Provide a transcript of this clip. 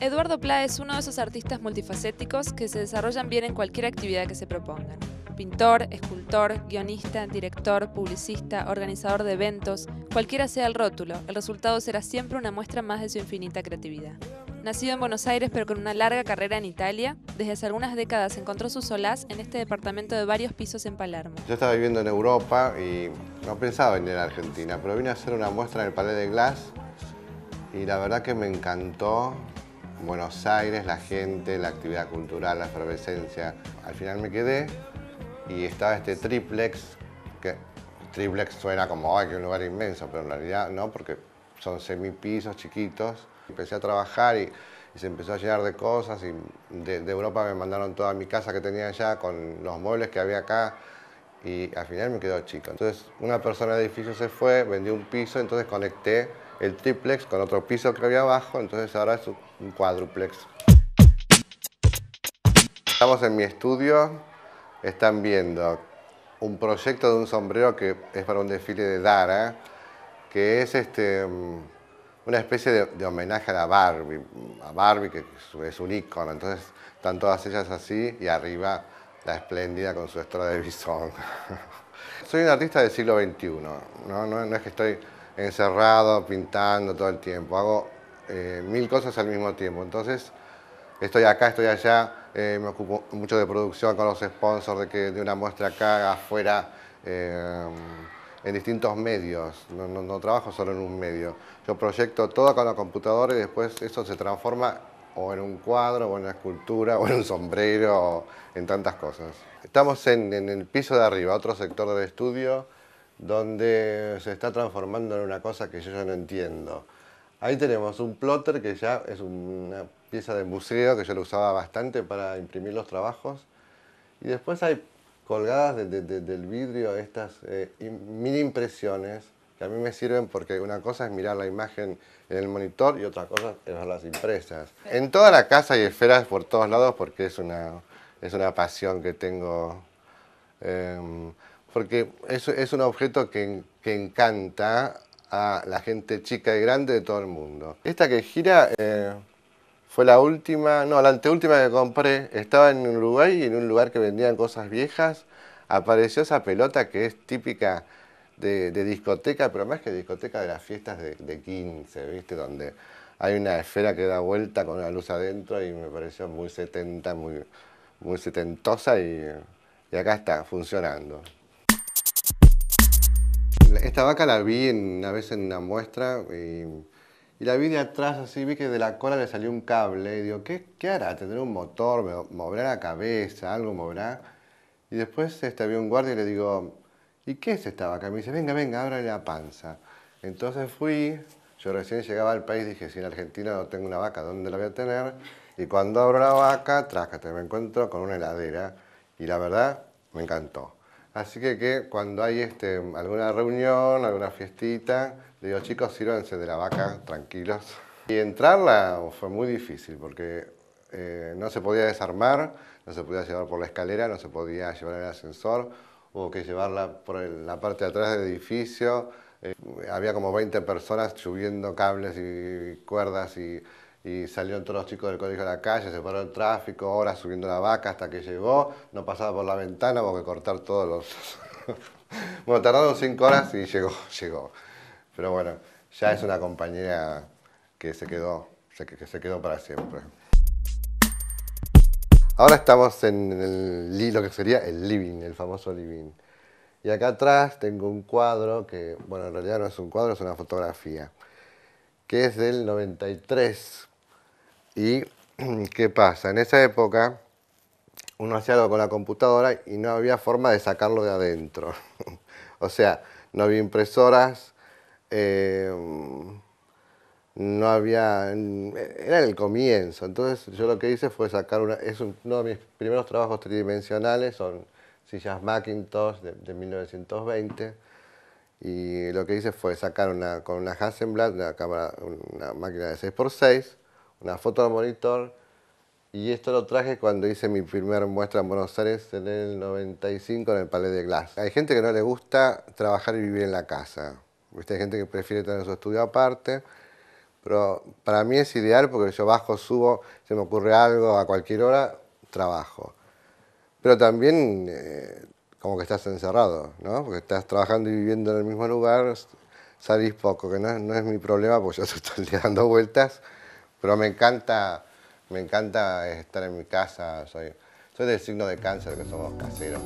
Eduardo Pla es uno de esos artistas multifacéticos que se desarrollan bien en cualquier actividad que se propongan. Pintor, escultor, guionista, director, publicista, organizador de eventos, cualquiera sea el rótulo, el resultado será siempre una muestra más de su infinita creatividad. Nacido en Buenos Aires pero con una larga carrera en Italia, desde hace algunas décadas encontró su solaz en este departamento de varios pisos en Palermo. Yo estaba viviendo en Europa y no pensaba venir a Argentina, pero vine a hacer una muestra en el Palais de Glass y la verdad que me encantó Buenos Aires, la gente, la actividad cultural, la efervescencia. Al final me quedé y estaba este triplex, que triplex suena como, ay, que un lugar inmenso, pero en realidad no, porque son semipisos chiquitos Empecé a trabajar y, se empezó a llenar de cosas y de, Europa me mandaron toda mi casa que tenía allá con los muebles que había acá y al final me quedó chico. Entonces una persona del edificio se fue, vendió un piso, entonces conecté el triplex con otro piso que había abajo, entonces ahora es un cuádruplex. Estamos en mi estudio, están viendo un proyecto de un sombrero que es para un desfile de Dara, que es este mm, una especie de, homenaje a la Barbie, a Barbie que es un ícono, entonces están todas ellas así y arriba la espléndida con su estrella de bisón. Soy un artista del siglo XXI, ¿no? es que estoy encerrado pintando todo el tiempo, hago eh, mil cosas al mismo tiempo, entonces estoy acá, estoy allá, eh, me ocupo mucho de producción con los sponsors, de, que, de una muestra acá, afuera. Eh, en distintos medios, no, no, trabajo solo en un medio. Yo proyecto todo con la computadora y después eso se transforma o en un cuadro, o en una escultura, o en un sombrero, o en tantas cosas. Estamos en, en el piso de arriba, otro sector del estudio, donde se está transformando en una cosa que yo ya no entiendo. Ahí tenemos un plotter que ya es una pieza de museo que yo lo usaba bastante para imprimir los trabajos. Y después hay colgadas desde el del vidrio estas eh, mini impresiones que a mí me sirven porque una cosa es mirar la imagen en el monitor y otra cosa es ver las impresas. En toda la casa hay esferas por todos lados porque es una, es una pasión que tengo. Em, porque es, es, un objeto que, encanta a la gente chica y grande de todo el mundo. Esta que gira eh, fue la última, no, la anteúltima que compré. Estaba en Uruguay y en un lugar que vendían cosas viejas. Apareció esa pelota que es típica de, discoteca, pero más que discoteca de las fiestas de, 15, ¿viste? Donde hay una esfera que da vuelta con una luz adentro y me pareció muy setenta, muy, setentosa y, acá está, funcionando. Esta vaca la vi una vez en una muestra y y la vi de atrás así, vi que de la cola le salió un cable. Y digo, ¿qué, qué hará? ¿Tendrá un motor? ¿Me ¿Moverá la cabeza? ¿Algo moverá? Y después este, había un guardia y le digo, ¿y qué es esta vaca? me dice, venga, venga, ábrale la panza. Entonces fui, yo recién llegaba al país, dije, si en Argentina no tengo una vaca, ¿dónde la voy a tener? Y cuando abro la vaca, trácate, me encuentro con una heladera. Y la verdad, me encantó. Así que, cuando hay este, alguna reunión, alguna fiestita, le digo, chicos, sírvanse de la vaca, tranquilos. Y entrarla fue muy difícil porque eh, no se podía desarmar, no se podía llevar por la escalera, no se podía llevar el ascensor, hubo que llevarla por la parte de atrás del edificio. Eh, había como 20 personas subiendo cables y cuerdas y y salieron todos los chicos del colegio a la calle, se paró el tráfico, horas subiendo la vaca hasta que llegó, no pasaba por la ventana porque cortar todos los... bueno, tardaron cinco horas y llegó, llegó. Pero bueno, ya es una compañera que se quedó, que se quedó para siempre. Ahora estamos en lo que sería el living, el famoso living. Y acá atrás tengo un cuadro que, bueno, en realidad no es un cuadro, es una fotografía que es del 93. ¿Y qué pasa? En esa época uno hacía algo con la computadora y no había forma de sacarlo de adentro. o sea, no había impresoras, em, no había... Era el comienzo. Entonces yo lo que hice fue sacar una... Es uno de mis primeros trabajos tridimensionales, son sillas Macintosh de 1920 y lo que hice fue sacar una, con una Hasselblad, una, cámara, una máquina de 6x6, una foto al monitor, y esto lo traje cuando hice mi primera muestra en Buenos Aires en el 95 en el Palais de Glass. Hay gente que no le gusta trabajar y vivir en la casa. Hay gente que prefiere tener su estudio aparte. Pero para mí es ideal porque yo bajo, subo, se me ocurre algo a cualquier hora, trabajo. Pero también eh, como que estás encerrado, ¿no? Porque estás trabajando y viviendo en el mismo lugar, salís poco, que no, es mi problema, porque yo estoy dando vueltas, pero me encanta, me encanta estar en mi casa, soy, soy del signo de cáncer, que somos caseros.